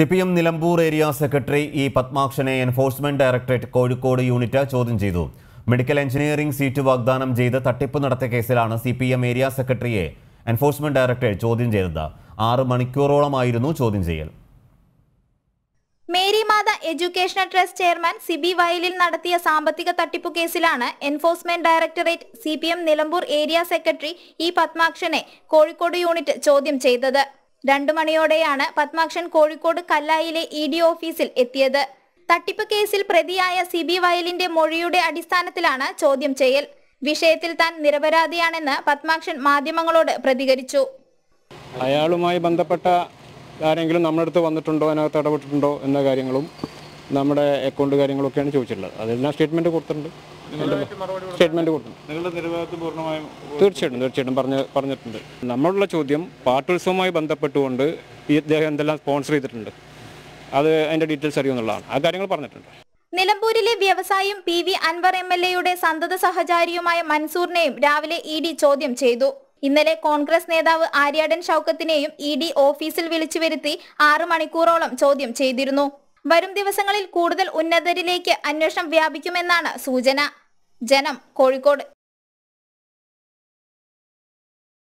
C P M Nilambur area secretary E പത്മാക്ഷനെ enforcement directorate Kozhikode unit ചോദ്യം ചെയ്തു medical engineering seat വാഗ്ദാനം ചെയ്ത് തട്ടിപ്പ് നടത്തിയ കേസിലാണ് സി പി എം ഏരിയ സെക്രട്ടറിയെ എൻഫോഴ്സ്മെന്റ് ഡയറക്ടറേറ്റ് ചോദ്യം ചെയ്തത് ആറ് മണിക്കൂറോളമായിരുന്നു ചോദ്യം ചെയ്യൽ Marymatha educational trust chairman Sibi വയലിൽ നടത്തിയ സാമ്പത്തിക തട്ടിപ്പു കേസിലാണ് enforcement directorate C Nilambur area secretary E പത്മാക്ഷനെ Kozhikode unit ചോദ്യം ചെയ്തത് രണ്ടു മണിയോടെയാണ് പത്മാക്ഷൻ കോഴിക്കോട് കല്ലായിലെ ഇ ഡി ഓഫീസിൽ എത്തിയത് തട്ടിപ്പ് കേസിൽ പ്രതിയായ സി ബി വയലിന്റെ മൊഴിയുടെ അടിസ്ഥാനത്തിലാണ് ചോദ്യം ചെയ്യൽ വിഷയത്തിൽ താൻ നിരപരാധിയാണെന്ന് പത്മാക്ഷൻ മാധ്യമങ്ങളോട് പ്രതികരിച്ചു അയാളുമായി ബന്ധപ്പെട്ട ആരെങ്കിലും നമ്മുടെ അടുത്ത് വന്നിട്ടുണ്ടോ അതിനകത്ത് ഇടപെട്ടിട്ടുണ്ടോ എന്ന കാര്യങ്ങളും നമ്മുടെ അക്കൗണ്ട് കാര്യങ്ങളൊക്കെയാണ് ചോദിച്ചിട്ടുള്ളത് അതെല്ലാം സ്റ്റേറ്റ്മെന്റ് കൊടുത്തിട്ടുണ്ട് സ്റ്റേറ്റ്മെന്റ് കൊടുത്തിട്ടുണ്ട് തീർച്ചയായിട്ടും തീർച്ചയായിട്ടും പറഞ്ഞ പറഞ്ഞിട്ടുണ്ട് നമ്മളുള്ള ചോദ്യം പാട്ടുത്സവവുമായി ബന്ധപ്പെട്ടുകൊണ്ട് ഈ അദ്ദേഹം എന്തെല്ലാം സ്പോൺസർ ചെയ്തിട്ടുണ്ട് അത് അതിന്റെ ഡീറ്റെയിൽസ് അറിയുമെന്നുള്ളതാണ് ആ കാര്യങ്ങൾ പറഞ്ഞിട്ടുണ്ട് നിലമ്പൂരിലെ വ്യവസായം P V Anwar M L എയുടെ സന്തത സഹചാരിയുമായ മൻസൂറിനെയും രാവിലെ ഇ ഡി ചോദ്യം ചെയ്തു ഇന്നലെ കോൺഗ്രസ് നേതാവ് ആര്യാടൻ ഷൌക്കത്തിനെയും ഇ ഡി ഓഫീസിൽ വിളിച്ചു വരുത്തി ആറു മണിക്കൂറോളം ചോദ്യം ചെയ്തിരുന്നു വരും ദിവസങ്ങളിൽ കൂടുതൽ ഉന്നതരിലേക്ക് അന്വേഷണം വ്യാപിക്കുമെന്നാണ് സൂചന ജനം കോഴിക്കോട്